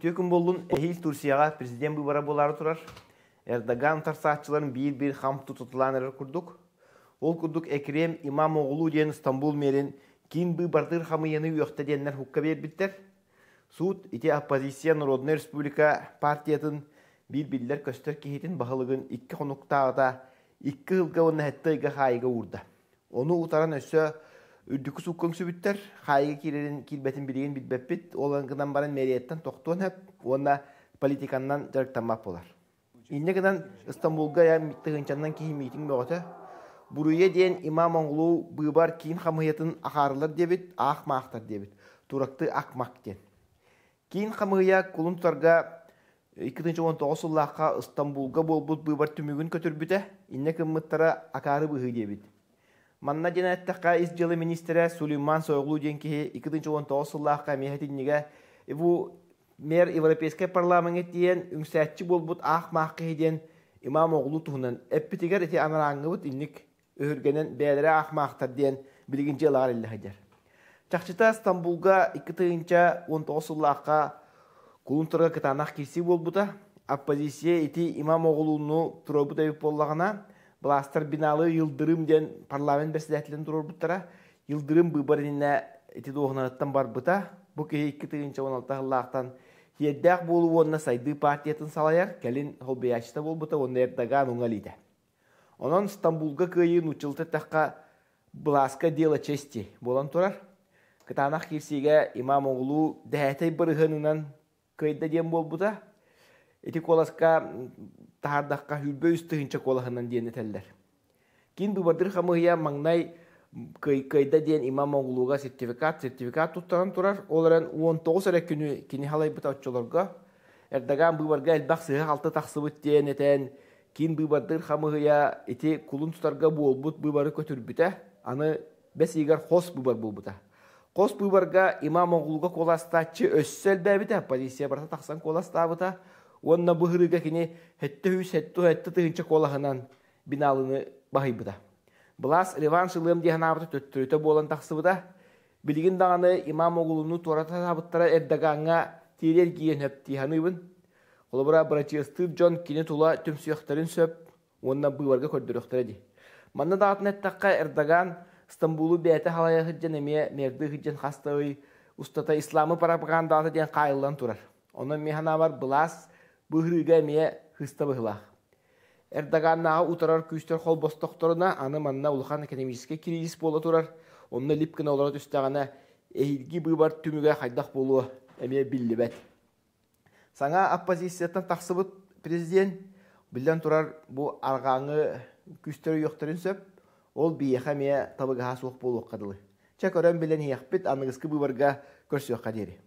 Үтө күн болдун эхил Турцияға президент быбара болары тұрар. Эрдоган тарсаатчыларын бир-бир хамту тутуланыр курдук. Ол курдук Экрем Имам Оғлу ден Стамбул мэрин кин бы бардыр хамыяны уйохта деннер бербиттер. Суд ите оппозиция Народная Республика партиятын бир-биллер көстер кехитин бахылыгын икки хонуктаата икки ылга хайга урда. Оны утаран өсө үрдүкү суккон сүбүттер хайга кирерин кирбетин билигин билбеппит олангынан баран мэрияттан токтуон хэп уонна политиканнан жарыктанмак болар инне гынан ыстанбулга я тыгынчаннан кихи митинг бөгөтө буруйе диэн имам оңлуу быыбар кийин хамыйатын ахаарылар дебит ақмақтар дебит туракты акмак диэн кийин хамыйя кулун тутарга эки тыынчы он тогуз ыллаакка ыстанбулга болбут быыбар түмүгүн көтөрбүтэ инне кыммыттара акаары дебит Манна денеттаққа из жылы министері Сулейман Сойғлу денкеге 2019 сыллаққа мехетінеге Иву мер Европейский парламент дейін үңсәтчі болбут ақ еден имам оғылу тұхынан әппітігер әте анараңғы бұт инник өргенен бәлірі ақ дейін білігінші лағар иллі хадер. Чақшыта Стамбулға 2019 сыллаққа кулунтырға кітанақ кесі болбута оппозиция ити имам оғлуыны тұробыда еп Бластер биналы Йылдырым ден парламент бәседәтлен турыр бұттара. Йылдырым бұбарынна эти доғынарыттан бар бута бу кеге 2-16 лақтан Хиэддәк болу онна сайды партиятын салаяр, кәлін холбеячта бол бұта, онна Эрдоган оңа лиді. Онан Стамбулға күйін учылты таққа Бласка дела чести болан турар. Кытанақ керсеге имам оғлу дәәтэй бірғынынан көйді дем бол бұта. Эти коласка тахардаққа хүлбө үстігінші қолағынан дейін әтәлілер. Кейін бұбардыр қамығыя маңнай кайда дейін имам оглуга сертификат, сертификат тұттаған турар оларан 19 әрек күні кені халай бұта отчыларға, әрдаған бұбарға әлбақ сыға алты тақсы бұт дейін әтән, кейін бұбардыр қамығыя кулун тутарга тұтарға аны бәс егер қос бұбар бұл хос Қос бұбарға имам оғылуға қоластатчы өссел бәбіта, полиция барса тақсан қоластабыта, Онна бұғырыға кіне хетті үйс, хетті хетті тұғынчы қолағынан биналыны бағайбыда. Бұлас реванш ылым дейін абыты төттіріті болан тақсыбыда. Білігін дағаны имам оғылыны тората табыттара әрдағанға тирер кейін өпті ханыбын. Қолыбыра бұрачиыстыр Джон кені тұла түмсүйіқтарын сөп, онна бұғарға көрдіріқтір әді. Манна дағатын әттаққа әрдаған Стамбулу бәті халайы хыджан әме мерді хыджан ұстата исламы парапағандағаты ден қайылдан тұрар. Оның механа бар бұлас бұхырыға мие хыстабығылақ. Эрдоганнаға утарар күштер қол бостоқтарына аны манна улхан экономический кризис бола турар. Онна липкіна олары түстіғана әйілгі түміге қайдақ болуы әме білдібәт. Саңа оппозициятан тақсыбыт президент білден турар бұл арғаңы күштер үйіқтірін сөп, ол биеха ме табығаға суық болуы қадылы. Чәк өрен білен еқпет аныңызғы бұйбарға көрсі